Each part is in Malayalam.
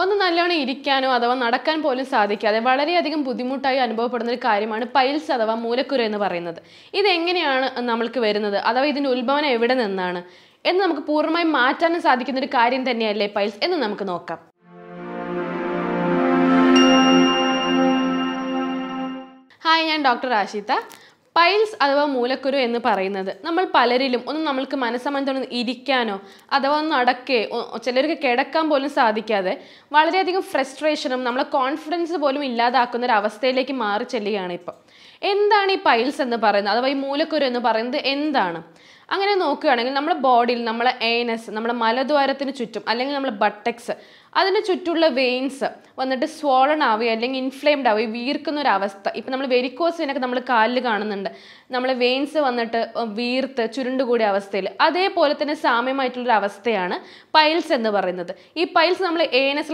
ഒന്ന് നല്ലവണ്ണം ഇരിക്കാനോ അഥവാ നടക്കാൻ പോലും സാധിക്കാതെ വളരെയധികം ബുദ്ധിമുട്ടായി അനുഭവപ്പെടുന്ന ഒരു കാര്യമാണ് പൈൽസ് അഥവാ മൂലക്കുര എന്ന് പറയുന്നത് ഇതെങ്ങനെയാണ് നമ്മൾക്ക് വരുന്നത് അഥവാ ഇതിൻ്റെ ഉത്ഭവനം എവിടെ നിന്നാണ് എന്ന് നമുക്ക് പൂർണ്ണമായും മാറ്റാനും സാധിക്കുന്ന ഒരു കാര്യം തന്നെയല്ലേ പൈൽസ് എന്ന് നമുക്ക് നോക്കാം ഹായ് ഞാൻ ഡോക്ടർ ആഷിത പൈൽസ് അഥവാ മൂലക്കുരു എന്ന് പറയുന്നത് നമ്മൾ പലരിലും ഒന്ന് നമ്മൾക്ക് മനസ്സമ്മതം ഇരിക്കാനോ അഥവാ ഒന്ന് അടക്കേ ചിലർക്ക് കിടക്കാൻ പോലും സാധിക്കാതെ വളരെയധികം ഫ്രസ്ട്രേഷനും നമ്മളെ കോൺഫിഡൻസ് പോലും ഇല്ലാതാക്കുന്ന ഒരു അവസ്ഥയിലേക്ക് മാറി ചെല്ലുകയാണ് ഇപ്പം എന്താണ് ഈ പൈൽസ് എന്ന് പറയുന്നത് അഥവാ ഈ മൂലക്കുരു എന്ന് പറയുന്നത് എന്താണ് അങ്ങനെ നോക്കുകയാണെങ്കിൽ നമ്മുടെ ബോഡിയിൽ നമ്മളെ ഏനസ് നമ്മുടെ മലദ്വാരത്തിന് ചുറ്റും അല്ലെങ്കിൽ നമ്മുടെ ബട്ടക്സ് അതിന് ചുറ്റുള്ള വെയിൻസ് വന്നിട്ട് സ്വോളൺ ആവുക അല്ലെങ്കിൽ ഇൻഫ്ലെയിംഡ് ആവുക വീർക്കുന്ന ഒരു അവസ്ഥ ഇപ്പം നമ്മൾ വെരിക്കോസ് വെയിനൊക്കെ നമ്മൾ കാലിൽ കാണുന്നുണ്ട് നമ്മൾ വെയിൻസ് വന്നിട്ട് വീർത്ത് ചുരുണ്ടുകൂടിയ അവസ്ഥയിൽ അതേപോലെ തന്നെ സാമ്യമായിട്ടുള്ളൊരു അവസ്ഥയാണ് പൈൽസ് എന്ന് പറയുന്നത് ഈ പൈൽസ് നമ്മൾ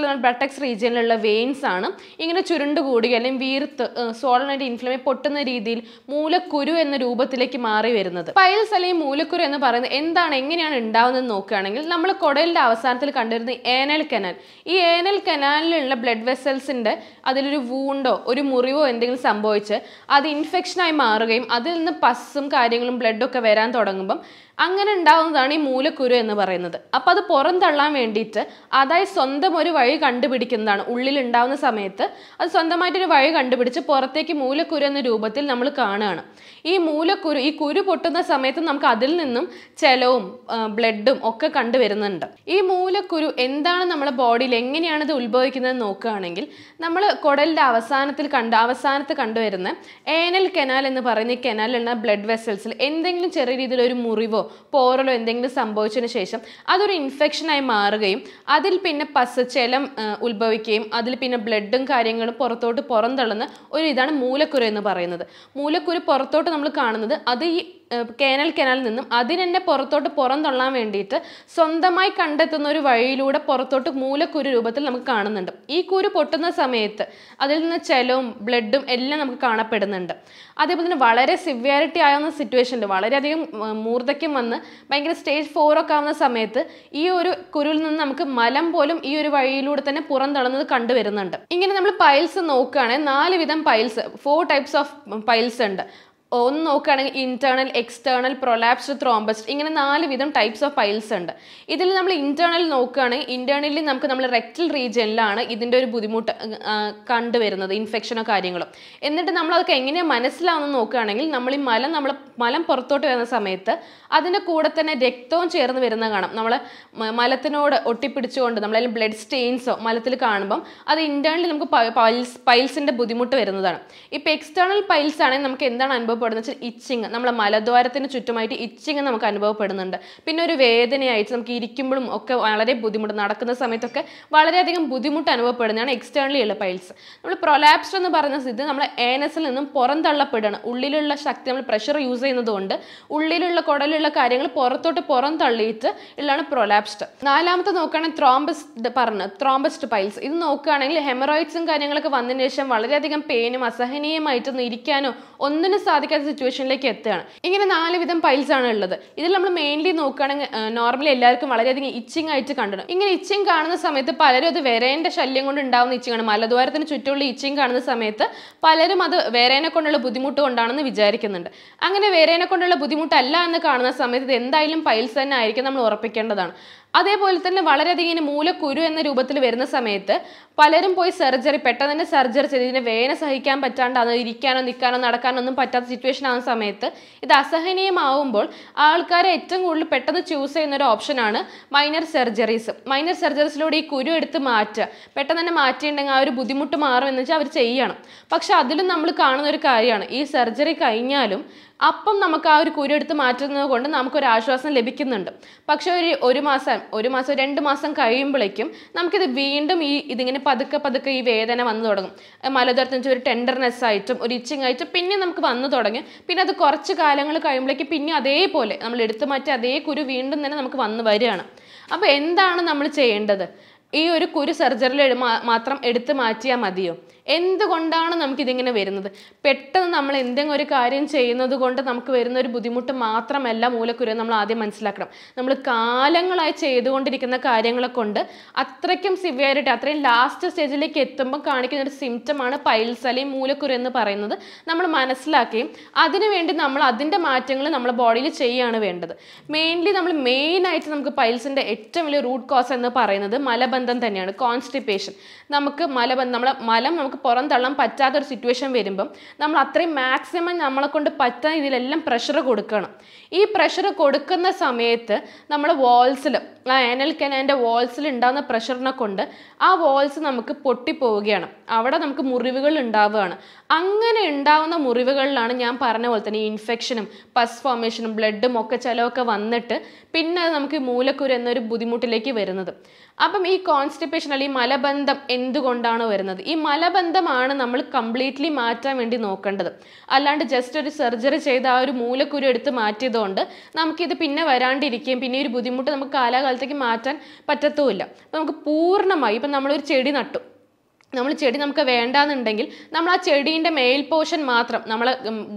ഉള്ള ബ്രട്ടക്സ് റീജിയനിലുള്ള വെയിൻസ് ആണ് ഇങ്ങനെ ചുരുണ്ട് അല്ലെങ്കിൽ വീർത്ത് സോളനായിട്ട് ഇൻഫ്ലമേ പൊട്ടുന്ന രീതിയിൽ മൂലക്കുരു എന്ന രൂപത്തിലേക്ക് മാറി വരുന്നത് പൈൽസ് അല്ലെങ്കിൽ മൂലക്കുരു എന്ന് പറയുന്നത് എന്താണ് എങ്ങനെയാണ് ഉണ്ടാവുന്നത് നോക്കുകയാണെങ്കിൽ നമ്മൾ കുടലിൻ്റെ അവസാനത്തിൽ കണ്ടിരുന്ന ഏനൽ കനാൽ ഈ ഏനൽ കനാലിലുള്ള ബ്ലഡ് വെസൽസിൻ്റെ അതിലൊരു വൂണ്ടോ ഒരു മുറിവോ എന്തെങ്കിലും സംഭവിച്ച് അത് ഇൻഫെക്ഷനായി മാറുകയും അതിൽ നിന്ന് പസ്സും കാര്യങ്ങളും ബ്ലഡൊക്കെ വരാൻ തുടങ്ങുമ്പം അങ്ങനെ ഉണ്ടാവുന്നതാണ് ഈ മൂലക്കുരു എന്ന് പറയുന്നത് അപ്പം അത് പുറന്തള്ളാൻ വേണ്ടിയിട്ട് അതായത് സ്വന്തം ഒരു വഴി കണ്ടുപിടിക്കുന്നതാണ് ഉള്ളിൽ സമയത്ത് അത് സ്വന്തമായിട്ടൊരു വഴി കണ്ടുപിടിച്ച് പുറത്തേക്ക് മൂലക്കുരു എന്ന രൂപത്തിൽ നമ്മൾ കാണുകയാണ് ഈ മൂലക്കുരു ഈ കുരു പൊട്ടുന്ന സമയത്ത് നമുക്ക് അതിൽ നിന്നും ചെലവും ബ്ലഡും ഒക്കെ കണ്ടുവരുന്നുണ്ട് ഈ മൂലക്കുരു എന്താണ് നമ്മുടെ ബോഡിയിൽ എങ്ങനെയാണ് ഇത് ഉത്ഭവിക്കുന്നത് നോക്കുകയാണെങ്കിൽ നമ്മൾ കുടലിൻ്റെ അവസാനത്തിൽ കണ്ട് അവസാനത്ത് കണ്ടുവരുന്ന ഏനൽ കെനാൽ എന്ന് പറയുന്ന ഈ കെനാലിലുള്ള ബ്ലഡ് വെസൽസിൽ എന്തെങ്കിലും ചെറിയ രീതിയിലൊരു മുറിവോ പോറലോ എന്തെങ്കിലും സംഭവിച്ചതിന് ശേഷം അതൊരു ഇൻഫെക്ഷനായി മാറുകയും അതിൽ പിന്നെ പസച്ചലം ഉത്ഭവിക്കുകയും അതിൽ പിന്നെ ബ്ലഡും കാര്യങ്ങളും പുറത്തോട്ട് പുറന്തള്ളുന്ന ഒരു ഇതാണ് മൂലക്കുര എന്ന് പറയുന്നത് മൂലക്കുര പുറത്തോട്ട് നമ്മൾ കാണുന്നത് അത് ഈ കേനൽ കനാലിൽ നിന്നും അതിനെന്നെ പുറത്തോട്ട് പുറന്തള്ളാൻ വേണ്ടിയിട്ട് സ്വന്തമായി കണ്ടെത്തുന്ന ഒരു വഴിയിലൂടെ പുറത്തോട്ട് മൂലക്കുരു രൂപത്തിൽ നമുക്ക് കാണുന്നുണ്ട് ഈ കുരു പൊട്ടുന്ന സമയത്ത് അതിൽ നിന്ന് ചെലവും ബ്ലഡും എല്ലാം നമുക്ക് കാണപ്പെടുന്നുണ്ട് അതേപോലെ തന്നെ വളരെ സിവിയാരിറ്റി ആവുന്ന സിറ്റുവേഷനിൽ വളരെയധികം മൂർദ്ധക്യം വന്ന് ഭയങ്കര സ്റ്റേജ് ഒക്കെ ആവുന്ന സമയത്ത് ഈ ഒരു കുരുവിൽ നിന്ന് നമുക്ക് മലം പോലും ഈ ഒരു വഴിയിലൂടെ തന്നെ പുറന്തള്ളുന്നത് കണ്ടുവരുന്നുണ്ട് ഇങ്ങനെ നമ്മൾ പൈൽസ് നോക്കുകയാണെങ്കിൽ നാല് വിധം piles four types of piles ഉണ്ട് ഒന്ന് നോക്കുകയാണെങ്കിൽ ഇന്റേണൽ എക്സ്റ്റേണൽ പ്രൊലാപ്സ്ഡ് ത്രോംബസ് ഇങ്ങനെ നാല് വിധം ടൈപ്സ് ഓഫ് പൈൽസ് ഉണ്ട് ഇതിൽ നമ്മൾ ഇന്റേണൽ നോക്കുകയാണെങ്കിൽ ഇന്റേണലി നമുക്ക് നമ്മൾ റെക്റ്റൽ റീജിയനിലാണ് ഇതിൻ്റെ ഒരു ബുദ്ധിമുട്ട് കണ്ടുവരുന്നത് ഇൻഫെക്ഷനോ കാര്യങ്ങളോ എന്നിട്ട് നമ്മൾ അതൊക്കെ എങ്ങനെയാണ് മനസ്സിലാവുമെന്ന് നോക്കുകയാണെങ്കിൽ നമ്മൾ ഈ മലം നമ്മൾ മലം പുറത്തോട്ട് വരുന്ന സമയത്ത് അതിൻ്റെ കൂടെ തന്നെ രക്തവും ചേർന്ന് വരുന്ന കാണാം നമ്മൾ മലത്തിനോട് ഒട്ടിപ്പിടിച്ചുകൊണ്ട് നമ്മളതിൽ ബ്ലഡ് സ്റ്റെയിൻസോ മലത്തിൽ കാണുമ്പം അത് ഇന്റേണലി നമുക്ക് പൈൽസ് പൈൽസിൻ്റെ ബുദ്ധിമുട്ട് വരുന്നതാണ് ഇപ്പോൾ എക്സ്റ്റേണൽ പൈൽസ് ആണെങ്കിൽ നമുക്ക് എന്താണ് അനുഭവം അനുഭവപ്പെടുന്ന വെച്ചാൽ ഇച്ചിങ് നമ്മളെ മലദ്വാരത്തിന് ചുറ്റുമായിട്ട് ഇച്ചിങ് നമുക്ക് അനുഭവപ്പെടുന്നുണ്ട് പിന്നെ ഒരു വേദനയായിട്ട് നമുക്ക് ഇരിക്കുമ്പോഴും ഒക്കെ വളരെ ബുദ്ധിമുട്ട് നടക്കുന്ന സമയത്തൊക്കെ വളരെയധികം ബുദ്ധിമുട്ട് അനുഭവപ്പെടുന്നതാണ് എക്സ്റ്റേണലി ഉള്ള പൈൽസ് നമ്മൾ പ്രൊലാപ്സ് എന്ന് പറയുന്ന ഇത് നമ്മളെ ഏനസിൽ നിന്നും പുറന്തള്ളപ്പെടുകയാണ് ഉള്ളിലുള്ള ശക്തി നമ്മൾ പ്രഷർ യൂസ് ചെയ്യുന്നതുകൊണ്ട് ഉള്ളിലുള്ള കുടലുള്ള കാര്യങ്ങൾ പുറത്തോട്ട് പുറം തള്ളിയിട്ട് ഉള്ളതാണ് പ്രൊലാപ്സ്ഡ് നാലാമത്തെ നോക്കുകയാണെങ്കിൽ ത്രോംബസ്റ്റ് പറഞ്ഞ് ത്രോംബസ്റ്റ് പൈൽസ് ഇത് നോക്കുകയാണെങ്കിൽ ഹെമറോയിഡ്സും കാര്യങ്ങളൊക്കെ വന്നതിന് ശേഷം വളരെയധികം പെയിനും അസഹനീയമായിട്ടൊന്നും ഇരിക്കാനോ ഒന്നിനും സാധിക്കാൻ സാധിക്കാത്ത സിറ്റുവേഷനിലേക്ക് എത്തുകയാണ് ഇങ്ങനെ നാല് വിധം പൈൽസ് ആണ് ഉള്ളത് ഇതിൽ നമ്മൾ മെയിൻലി നോക്കുകയാണെങ്കിൽ നോർമലി എല്ലാവർക്കും വളരെയധികം ഇച്ചിങ് ആയിട്ട് കണ്ടിടും ഇങ്ങനെ ഇച്ചിങ് കാണുന്ന സമയത്ത് പലരും അത് വേരേൻ്റെ ശല്യം കൊണ്ട് ഉണ്ടാകുന്ന ഇച്ചിങ്ങാണ് മലദ്വാരത്തിന് ചുറ്റുമുള്ള ഇച്ചിങ് കാണുന്ന സമയത്ത് പലരും അത് വേരേനെ കൊണ്ടുള്ള ബുദ്ധിമുട്ട് കൊണ്ടാണെന്ന് വിചാരിക്കുന്നുണ്ട് അങ്ങനെ വേരേനെ കൊണ്ടുള്ള ബുദ്ധിമുട്ടല്ല എന്ന് കാണുന്ന സമയത്ത് ഇത് എന്തായാലും പൈൽസ് തന്നെ ആയിരിക്കും നമ്മൾ ഉറപ്പിക്കേണ്ടതാണ് അതേപോലെ തന്നെ വളരെയധികം ഇങ്ങനെ മൂലക്കുരു എന്ന രൂപത്തിൽ വരുന്ന സമയത്ത് പലരും പോയി സർജറി പെട്ടെന്ന് തന്നെ സർജറി ചെയ്ത് ഇതിനെ വേദന സഹിക്കാൻ പറ്റാണ്ട് അത് ഇരിക്കാനോ നിൽക്കാനോ നടക്കാനോ ഒന്നും പറ്റാത്ത സിറ്റുവേഷൻ ആവുന്ന സമയത്ത് ഇത് അസഹനീയമാവുമ്പോൾ ആൾക്കാരെ ഏറ്റവും കൂടുതൽ പെട്ടെന്ന് ചൂസ് ചെയ്യുന്ന ഒരു ഓപ്ഷനാണ് മൈനർ സർജറീസ് മൈനർ സർജറീസിലൂടെ ഈ കുരു എടുത്ത് മാറ്റുക പെട്ടെന്ന് തന്നെ മാറ്റിയിട്ടുണ്ടെങ്കിൽ ആ ഒരു ബുദ്ധിമുട്ട് മാറും എന്ന് വെച്ചാൽ അവർ ചെയ്യണം പക്ഷെ അതിലും നമ്മൾ കാണുന്ന ഒരു കാര്യമാണ് ഈ സർജറി കഴിഞ്ഞാലും അപ്പം നമുക്ക് ആ ഒരു കുരു എടുത്ത് മാറ്റുന്നത് കൊണ്ട് നമുക്കൊരു ആശ്വാസം ലഭിക്കുന്നുണ്ട് പക്ഷെ ഒരു ഒരു മാസം ഒരു മാസം രണ്ട് മാസം കഴിയുമ്പോഴേക്കും നമുക്കിത് വീണ്ടും ഈ ഇതിങ്ങനെ പതുക്കെ പതുക്കെ ഈ വേദന വന്നു തുടങ്ങും മലതരത്തിന് ഒരു ടെൻഡർനെസ് ആയിട്ടും ഒരു ഇച്ചിങ് ആയിട്ടും പിന്നെ നമുക്ക് വന്നു തുടങ്ങി പിന്നെ അത് കുറച്ച് കാലങ്ങൾ കഴിയുമ്പോഴേക്കും പിന്നെ അതേപോലെ നമ്മൾ എടുത്തു മാറ്റി അതേ കുരു വീണ്ടും തന്നെ നമുക്ക് വന്നു വരികയാണ് അപ്പോൾ എന്താണ് നമ്മൾ ചെയ്യേണ്ടത് ഈ ഒരു കുരു സർജറിൽ മാത്രം എടുത്തു മാറ്റിയാൽ മതിയോ എന്തുകൊണ്ടാണ് നമുക്കിതിങ്ങനെ വരുന്നത് പെട്ടെന്ന് നമ്മൾ എന്തെങ്കിലും ഒരു കാര്യം ചെയ്യുന്നത് കൊണ്ട് നമുക്ക് വരുന്ന ഒരു ബുദ്ധിമുട്ട് മാത്രമല്ല മൂലക്കുരു നമ്മൾ ആദ്യം മനസ്സിലാക്കണം നമ്മൾ കാലങ്ങളായി ചെയ്തുകൊണ്ടിരിക്കുന്ന കാര്യങ്ങളെ കൊണ്ട് അത്രയ്ക്കും സിവിയറിറ്റി അത്രയും ലാസ്റ്റ് സ്റ്റേജിലേക്ക് എത്തുമ്പോൾ കാണിക്കുന്ന ഒരു സിംറ്റമാണ് പൈൽസ് അല്ലെങ്കിൽ മൂലക്കുരു എന്ന് പറയുന്നത് നമ്മൾ മനസ്സിലാക്കുകയും അതിനുവേണ്ടി നമ്മൾ അതിൻ്റെ മാറ്റങ്ങൾ നമ്മുടെ ബോഡിയിൽ ചെയ്യുകയാണ് വേണ്ടത് മെയിൻലി നമ്മൾ മെയിനായിട്ട് നമുക്ക് പൈൽസിൻ്റെ ഏറ്റവും വലിയ റൂട്ട് കോസ് എന്ന് പറയുന്നത് മലബന്ധം തന്നെയാണ് കോൺസ്റ്റിപ്പേഷൻ നമുക്ക് മലബന്ധം നമ്മളെ മലം നമുക്ക് നമുക്ക് തള്ളാൻ പറ്റാത്തൊരു സിറ്റുവേഷൻ വരുമ്പം നമ്മൾ അത്രയും മാക്സിമം നമ്മളെ കൊണ്ട് പറ്റുന്ന ഇതിലെല്ലാം പ്രഷർ കൊടുക്കണം ഈ പ്രഷർ കൊടുക്കുന്ന സമയത്ത് നമ്മൾ വാൾസിൽ ആ ആനൽ കനാൻ്റെ വാൾസിൽ ഉണ്ടാകുന്ന പ്രഷറിനെ കൊണ്ട് ആ വാൾസ് നമുക്ക് പൊട്ടിപ്പോവുകയാണ് അവിടെ നമുക്ക് മുറിവുകൾ ഉണ്ടാവുകയാണ് അങ്ങനെ ഉണ്ടാവുന്ന മുറിവുകളിലാണ് ഞാൻ പറഞ്ഞ പോലെ തന്നെ ഇൻഫെക്ഷനും പസ് ഫോർമേഷനും ബ്ലഡും ഒക്കെ ചിലവൊക്കെ വന്നിട്ട് പിന്നെ അത് നമുക്ക് മൂലക്കുര എന്നൊരു ബുദ്ധിമുട്ടിലേക്ക് വരുന്നത് അപ്പം ഈ കോൺസ്റ്റിപ്പേഷൻ അല്ലെങ്കിൽ മലബന്ധം എന്തുകൊണ്ടാണ് വരുന്നത് ഈ മലബന്ധം ബന്ധമാണ് നമ്മൾ കംപ്ലീറ്റ്ലി മാറ്റാൻ വേണ്ടി നോക്കേണ്ടത് അല്ലാണ്ട് ജസ്റ്റ് ഒരു സർജറി ചെയ്ത് ആ ഒരു മൂലക്കുരു എടുത്ത് മാറ്റിയതുകൊണ്ട് നമുക്കിത് പിന്നെ വരാണ്ടിരിക്കുകയും പിന്നെ ഒരു ബുദ്ധിമുട്ട് നമുക്ക് കാലാകാലത്തേക്ക് മാറ്റാൻ പറ്റത്തുമില്ല അപ്പോൾ നമുക്ക് പൂർണ്ണമായി ഇപ്പം നമ്മളൊരു ചെടി നട്ടു നമ്മൾ ചെടി നമുക്ക് വേണ്ടാന്നുണ്ടെങ്കിൽ നമ്മൾ ആ ചെടീൻ്റെ മേൽ പോർഷൻ മാത്രം നമ്മൾ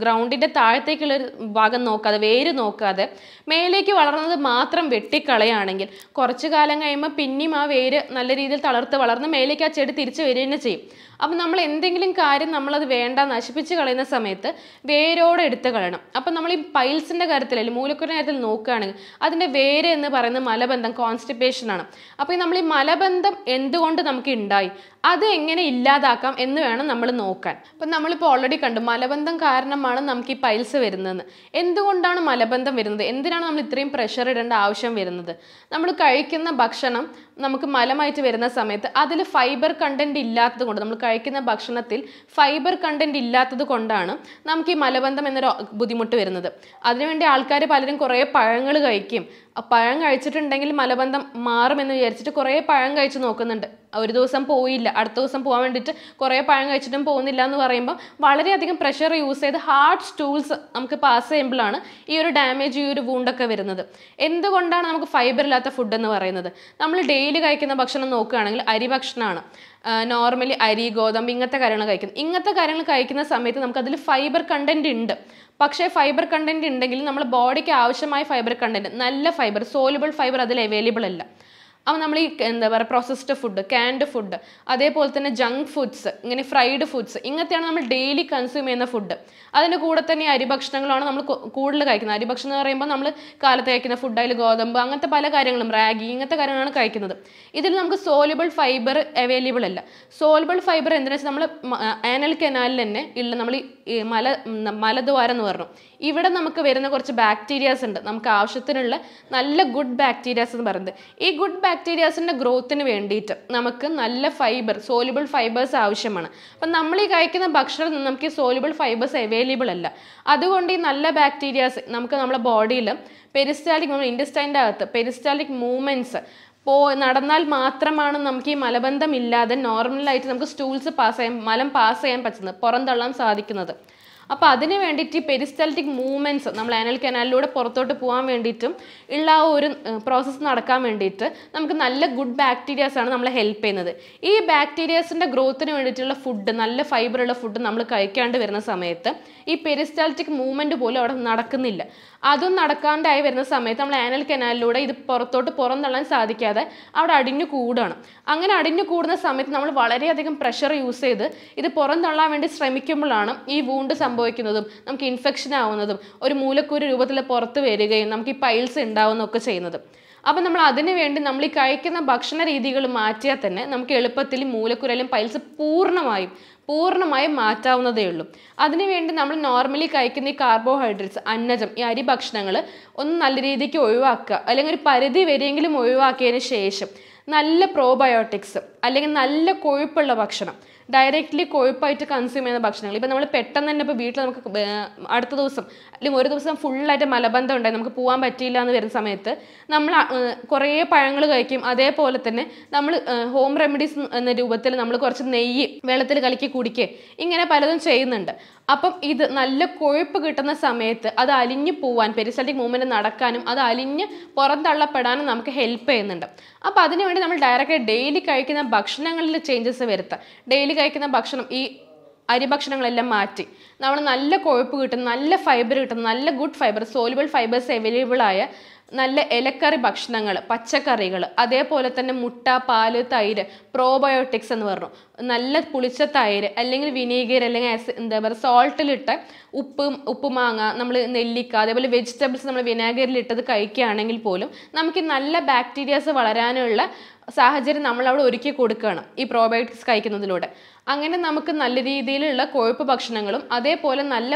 ഗ്രൗണ്ടിൻ്റെ താഴത്തേക്കുള്ള ഭാഗം നോക്കാതെ വേര് നോക്കാതെ മേലേക്ക് വളർന്നത് മാത്രം വെട്ടിക്കളയാണെങ്കിൽ കുറച്ച് കാലം കഴിയുമ്പോൾ പിന്നെയും ആ വേര് നല്ല രീതിയിൽ തളർത്ത് വളർന്ന് മേലേക്ക് ആ ചെടി തിരിച്ചു വരിക തന്നെ ചെയ്യും അപ്പം നമ്മൾ എന്തെങ്കിലും കാര്യം നമ്മളത് വേണ്ട നശിപ്പിച്ച് കളയുന്ന സമയത്ത് വേരോടെ എടുത്ത് കളയണം അപ്പം നമ്മൾ ഈ പൈൽസിൻ്റെ കാര്യത്തിൽ അല്ലെങ്കിൽ മൂലക്കുറിൻ്റെ കാര്യത്തിൽ നോക്കുകയാണെങ്കിൽ അതിൻ്റെ വേര് എന്ന് പറയുന്നത് മലബന്ധം കോൺസ്റ്റിപ്പേഷനാണ് ആണ് അപ്പോൾ നമ്മൾ ഈ മലബന്ധം എന്തുകൊണ്ട് നമുക്ക് ഉണ്ടായി അത് എങ്ങനെ ഇല്ലാതാക്കാം എന്ന് വേണം നമ്മൾ നോക്കാൻ അപ്പം നമ്മളിപ്പോൾ ഓൾറെഡി കണ്ടു മലബന്ധം കാരണമാണ് നമുക്ക് ഈ പൈൽസ് വരുന്നത് എന്തുകൊണ്ടാണ് മലബന്ധം വരുന്നത് എന്തിനാണ് നമ്മൾ ഇത്രയും പ്രഷർ ഇടേണ്ട ആവശ്യം വരുന്നത് നമ്മൾ കഴിക്കുന്ന ഭക്ഷണം നമുക്ക് മലമായിട്ട് വരുന്ന സമയത്ത് അതിൽ ഫൈബർ കണ്ടൻറ്റ് ഇല്ലാത്തത് കൊണ്ട് നമ്മൾ കഴിക്കുന്ന ഭക്ഷണത്തിൽ ഫൈബർ കണ്ടൻറ്റ് ഇല്ലാത്തത് കൊണ്ടാണ് നമുക്ക് ഈ മലബന്ധം എന്നൊരു ബുദ്ധിമുട്ട് വരുന്നത് അതിനുവേണ്ടി ആൾക്കാർ പലരും കുറേ പഴങ്ങൾ കഴിക്കും പഴം കഴിച്ചിട്ടുണ്ടെങ്കിൽ മലബന്ധം മാറുമെന്ന് വിചാരിച്ചിട്ട് കുറേ പഴം കഴിച്ച് നോക്കുന്നുണ്ട് ഒരു ദിവസം പോയില്ല അടുത്ത ദിവസം പോകാൻ വേണ്ടിയിട്ട് കുറേ പഴം കഴിച്ചിട്ടും പോകുന്നില്ല എന്ന് പറയുമ്പോൾ വളരെയധികം പ്രഷർ യൂസ് ചെയ്ത് ഹാർഡ് ടൂൾസ് നമുക്ക് പാസ് ചെയ്യുമ്പോഴാണ് ഈ ഒരു ഡാമേജ് ഈ ഒരു വൂണ്ടൊക്കെ വരുന്നത് എന്തുകൊണ്ടാണ് നമുക്ക് ഫൈബർ ഇല്ലാത്ത ഫുഡ് എന്ന് പറയുന്നത് നമ്മൾ ഡേ ഡെയിലി കഴിക്കുന്ന ഭക്ഷണം നോക്കുകയാണെങ്കിൽ അരി ഭക്ഷണമാണ് നോർമലി അരി ഗോതമ്പ് ഇങ്ങനത്തെ കാര്യങ്ങൾ കഴിക്കുന്നത് ഇങ്ങനത്തെ കാര്യങ്ങൾ കഴിക്കുന്ന സമയത്ത് നമുക്ക് അതിൽ ഫൈബർ കണ്ടൻറ്റ് ഉണ്ട് പക്ഷേ ഫൈബർ കണ്ടൻറ്റ് ഉണ്ടെങ്കിൽ നമ്മൾ ബോഡിക്ക് ആവശ്യമായ ഫൈബർ കണ്ടൻറ്റ് നല്ല ഫൈബർ സോലബിൾ ഫൈബർ അതിൽ അവൈലബിൾ അല്ല അപ്പോൾ നമ്മൾ ഈ എന്താ പറയുക പ്രോസസ്ഡ് ഫുഡ് ക്യാൻഡ് ഫുഡ് അതേപോലെ തന്നെ ജങ്ക് ഫുഡ്സ് ഇങ്ങനെ ഫ്രൈഡ് ഫുഡ്സ് ഇങ്ങനത്തെയാണ് നമ്മൾ ഡെയിലി കൺസ്യൂം ചെയ്യുന്ന ഫുഡ് അതിൻ്റെ കൂടെ തന്നെ അരിഭക്ഷണങ്ങളാണ് നമ്മൾ കൂടുതൽ കഴിക്കുന്നത് അരിഭക്ഷണം എന്ന് പറയുമ്പോൾ നമ്മൾ കാലത്ത് കഴിക്കുന്ന ഫുഡ് ഗോതമ്പ് അങ്ങനത്തെ പല കാര്യങ്ങളും റാഗി ഇങ്ങനത്തെ കാര്യങ്ങളാണ് കഴിക്കുന്നത് ഇതിൽ നമുക്ക് സോലിബിൾ ഫൈബർ അവൈലബിൾ അല്ല സോലിബിൾ ഫൈബർ എന്താണെന്ന് വെച്ചാൽ നമ്മൾ ആനൽ കനാലിൽ തന്നെ ഉള്ള നമ്മൾ ഈ മല മലദ്വാരം എന്ന് പറഞ്ഞു ഇവിടെ നമുക്ക് വരുന്ന കുറച്ച് ബാക്ടീരിയാസ് ഉണ്ട് നമുക്ക് ആവശ്യത്തിനുള്ള നല്ല ഗുഡ് ബാക്ടീരിയാസ് എന്ന് പറയുന്നത് ഈ ഗുഡ് ബാക്ടീരിയാസിൻ്റെ ഗ്രോത്തിന് വേണ്ടിയിട്ട് നമുക്ക് നല്ല ഫൈബർ സോലിബിൾ ഫൈബേഴ്സ് ആവശ്യമാണ് അപ്പം നമ്മൾ ഈ കഴിക്കുന്ന ഭക്ഷണം നമുക്ക് ഈ സോലിബിൾ ഫൈബേഴ്സ് അവൈലബിൾ അല്ല അതുകൊണ്ട് ഈ നല്ല ബാക്ടീരിയാസ് നമുക്ക് നമ്മുടെ ബോഡിയിൽ പെരിസ്റ്റാലിക് ഇൻഡസ്റ്റൈൻ്റെ അകത്ത് പെരിസ്റ്റാലിക് മൂവ്മെൻറ്റ്സ് പോ നടന്നാൽ മാത്രമാണ് നമുക്ക് ഈ മലബന്ധം ഇല്ലാതെ നോർമലായിട്ട് നമുക്ക് സ്റ്റൂൾസ് പാസ് ചെയ്യാൻ മലം പാസ് ചെയ്യാൻ പറ്റുന്നത് പുറന്തള്ളാൻ സാധിക്കുന്നത് അപ്പോൾ അതിന് വേണ്ടിയിട്ട് ഈ പെരിസ്റ്റാൽറ്റിക് മൂവ്മെൻറ്റ്സ് നമ്മൾ ആനൽ കനാലിലൂടെ പുറത്തോട്ട് പോകാൻ വേണ്ടിയിട്ടും ഉള്ള ആ ഒരു പ്രോസസ്സ് നടക്കാൻ വേണ്ടിയിട്ട് നമുക്ക് നല്ല ഗുഡ് ബാക്ടീരിയാസാണ് ആണ് നമ്മളെ ഹെൽപ്പ് ചെയ്യുന്നത് ഈ ബാക്ടീരിയാസിൻ്റെ ഗ്രോത്തിന് വേണ്ടിയിട്ടുള്ള ഫുഡ് നല്ല ഫൈബറുള്ള ഫുഡ് നമ്മൾ കഴിക്കാണ്ട് വരുന്ന സമയത്ത് ഈ പെരിസ്റ്റാൽറ്റിക് മൂവ്മെൻറ്റ് പോലും അവിടെ നടക്കുന്നില്ല അതും നടക്കാണ്ടായി വരുന്ന സമയത്ത് നമ്മൾ ആനൽ കനാലിലൂടെ ഇത് പുറത്തോട്ട് പുറന്തള്ളാൻ സാധിക്കാതെ അവിടെ അടിഞ്ഞു കൂടുകയാണ് അങ്ങനെ അടിഞ്ഞു കൂടുന്ന സമയത്ത് നമ്മൾ വളരെയധികം പ്രഷർ യൂസ് ചെയ്ത് ഇത് പുറന്തള്ളാൻ വേണ്ടി ശ്രമിക്കുമ്പോഴാണ് ഈ വൂണ്ട് സംഭവിക്കുന്നതും നമുക്ക് ഇൻഫെക്ഷൻ ആവുന്നതും ഒരു മൂലക്കൂര് രൂപത്തിൽ പുറത്ത് വരികയും നമുക്ക് ഈ പൈൽസ് ഉണ്ടാവുന്നതൊക്കെ ചെയ്യുന്നത് അപ്പോൾ നമ്മൾ അതിനു വേണ്ടി നമ്മൾ ഈ കഴിക്കുന്ന ഭക്ഷണ രീതികൾ മാറ്റിയാൽ തന്നെ നമുക്ക് എളുപ്പത്തിൽ മൂലക്കുരലും പൈൽസ് പൂർണ്ണമായും പൂർണ്ണമായും മാറ്റാവുന്നതേ ഉള്ളൂ അതിനുവേണ്ടി നമ്മൾ നോർമലി കഴിക്കുന്ന ഈ കാർബോഹൈഡ്രേറ്റ്സ് അന്നജം ഈ അരി ഭക്ഷണങ്ങൾ ഒന്ന് നല്ല രീതിക്ക് ഒഴിവാക്കുക അല്ലെങ്കിൽ ഒരു പരിധി വരെയെങ്കിലും ഒഴിവാക്കിയതിന് ശേഷം നല്ല പ്രോബയോട്ടിക്സ് അല്ലെങ്കിൽ നല്ല കൊഴുപ്പുള്ള ഭക്ഷണം ഡയറക്റ്റ്ലി കൊഴുപ്പായിട്ട് കൺസ്യൂം ചെയ്യുന്ന ഭക്ഷണങ്ങൾ ഇപ്പോൾ നമ്മൾ പെട്ടെന്ന് തന്നെ ഇപ്പോൾ വീട്ടിൽ നമുക്ക് അടുത്ത ദിവസം അല്ലെങ്കിൽ ഒരു ദിവസം ഫുള്ളായിട്ട് മലബന്ധം ഉണ്ടായി നമുക്ക് പോകാൻ പറ്റിയില്ല എന്ന് വരുന്ന സമയത്ത് നമ്മൾ കുറേ പഴങ്ങൾ കഴിക്കും അതേപോലെ തന്നെ നമ്മൾ ഹോം റെമഡീസ് എന്ന രൂപത്തിൽ നമ്മൾ കുറച്ച് നെയ്യ് വെള്ളത്തിൽ കലക്കി കുടിക്കുക ഇങ്ങനെ പലതും ചെയ്യുന്നുണ്ട് അപ്പം ഇത് നല്ല കൊഴുപ്പ് കിട്ടുന്ന സമയത്ത് അത് അലിഞ്ഞു പോവാൻ പെരിസറ്റിക് മൂവ്മെൻറ്റ് നടക്കാനും അത് അലിഞ്ഞ് പുറന്തള്ളപ്പെടാനും നമുക്ക് ഹെൽപ്പ് ചെയ്യുന്നുണ്ട് അപ്പോൾ അതിനുവേണ്ടി നമ്മൾ ഡയറക്റ്റ് ഡെയിലി കഴിക്കുന്ന ഭക്ഷണങ്ങളിൽ ചേഞ്ചസ് വരുത്തുക ഡെയിലി കഴിക്കുന്ന ഭക്ഷണം ഈ അരിഭക്ഷണങ്ങളെല്ലാം മാറ്റി നമ്മൾ നല്ല കൊഴുപ്പ് കിട്ടുന്ന നല്ല ഫൈബർ കിട്ടുന്ന നല്ല good fibre soluble fibres available ആയ നല്ല ഇലക്കറി ഭക്ഷണങ്ങൾ പച്ചക്കറികൾ അതേപോലെ തന്നെ മുട്ട പാല് തൈര് പ്രോബയോട്ടിക്സ് എന്ന് പറഞ്ഞു നല്ല പുളിച്ച തൈര് അല്ലെങ്കിൽ വിനീഗർ അല്ലെങ്കിൽ എന്താ പറയുക സോൾട്ടിലിട്ട് ഉപ്പ് ഉപ്പുമാങ്ങ നമ്മൾ നെല്ലിക്ക അതേപോലെ വെജിറ്റബിൾസ് നമ്മൾ വിനാഗിരിലിട്ടത് കഴിക്കുകയാണെങ്കിൽ പോലും നമുക്ക് നല്ല ബാക്ടീരിയാസ് വളരാനുള്ള സാഹചര്യം നമ്മൾ അവിടെ ഒരുക്കി കൊടുക്കുകയാണ് ഈ പ്രോബയോട്ടിക്സ് കഴിക്കുന്നതിലൂടെ അങ്ങനെ നമുക്ക് നല്ല രീതിയിലുള്ള കൊഴുപ്പ് ഭക്ഷണങ്ങളും അതേപോലെ നല്ല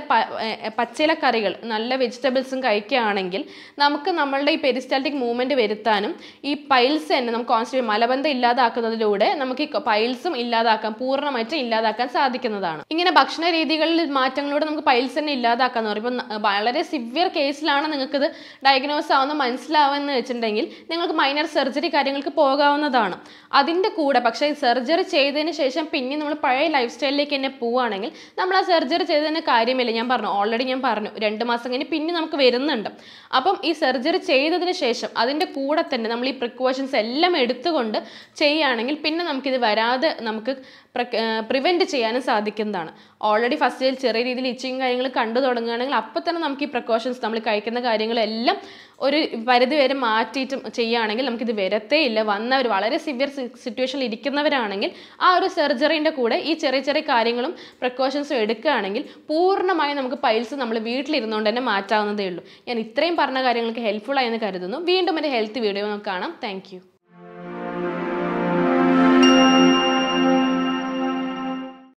പച്ചിലക്കറികൾ നല്ല വെജിറ്റബിൾസും കഴിക്കുകയാണെങ്കിൽ നമുക്ക് നമ്മളുടെ ഈ പെരിസ്റ്റാറ്റിക് മൂവ്മെൻറ്റ് വരുത്താനും ഈ പൈൽസ് തന്നെ നമുക്ക് കോൺസ്റ്റന്റ് മലബന്ധം ഇല്ലാതാക്കുന്നതിലൂടെ നമുക്ക് ഈ പൈൽസും ഇല്ലാതാക്കാൻ പൂർണ്ണമായിട്ട് ഇല്ലാതാക്കാൻ സാധിക്കുന്നതാണ് ഇങ്ങനെ ഭക്ഷണ രീതികളിൽ മാറ്റങ്ങളിലൂടെ നമുക്ക് പൈൽസ് തന്നെ ഇല്ലാതാക്കാന്ന് പറയുമ്പോൾ വളരെ സിവിയർ കേസിലാണ് നിങ്ങൾക്കിത് ഡയഗ്നോസ് ആവുന്ന മനസ്സിലാവുമെന്ന് വെച്ചിട്ടുണ്ടെങ്കിൽ നിങ്ങൾക്ക് മൈനർ സർജറി കാര്യങ്ങൾക്ക് പോകാവുന്നതാണ് അതിൻ്റെ കൂടെ പക്ഷേ സർജറി ചെയ്തതിന് ശേഷം പിന്നെ നമ്മൾ പഴയ ലൈഫ് സ്റ്റൈലിലേക്ക് തന്നെ പോവുകയാണെങ്കിൽ നമ്മൾ ആ സർജറി തന്നെ കാര്യമില്ല ഞാൻ പറഞ്ഞു ഓൾറെഡി ഞാൻ പറഞ്ഞു രണ്ട് മാസം കഴിഞ്ഞ് പിന്നെ നമുക്ക് വരുന്നുണ്ട് അപ്പം ഈ സർജറി ചെയ്തതിന് ശേഷം അതിൻ്റെ കൂടെ തന്നെ നമ്മൾ ഈ പ്രിക്കോഷൻസ് എല്ലാം എടുത്തുകൊണ്ട് ചെയ്യുകയാണെങ്കിൽ പിന്നെ നമുക്കിത് വരാതെ നമുക്ക് പ്രിവെൻറ്റ് ചെയ്യാനും സാധിക്കുന്നതാണ് ഓൾറെഡി ഫസ്റ്റ് ചെറിയ രീതിയിൽ ഇച്ചിങ് കാര്യങ്ങൾ കണ്ടു തുടങ്ങുകയാണെങ്കിൽ അപ്പം തന്നെ നമുക്ക് ഈ പ്രിക്കോഷൻസ് നമ്മൾ കഴിക്കുന്ന കാര്യങ്ങളെല്ലാം ഒരു പരിധി വരെ മാറ്റിയിട്ട് ചെയ്യുകയാണെങ്കിൽ നമുക്കിത് വരത്തേ ഇല്ല വന്നവർ വളരെ സിവിയർ സിറ്റുവേഷനിൽ ഇരിക്കുന്നവരാണെങ്കിൽ ആ ഒരു സർജറീൻ്റെ കൂടെ ഈ ചെറിയ ചെറിയ കാര്യങ്ങളും പ്രിക്കോഷൻസും എടുക്കുകയാണെങ്കിൽ പൂർണ്ണമായും നമുക്ക് പൈൽസ് നമ്മൾ വീട്ടിലിരുന്നുകൊണ്ട് തന്നെ മാറ്റാവുന്നതേ ഉള്ളൂ ഞാൻ ഇത്രയും പറഞ്ഞ കാര്യങ്ങൾക്ക് ഹെൽപ്ഫുൾ ആയെന്ന് കരുതുന്നു വീണ്ടും ഒരു ഹെൽത്ത് വീഡിയോ നമുക്ക് കാണാം താങ്ക്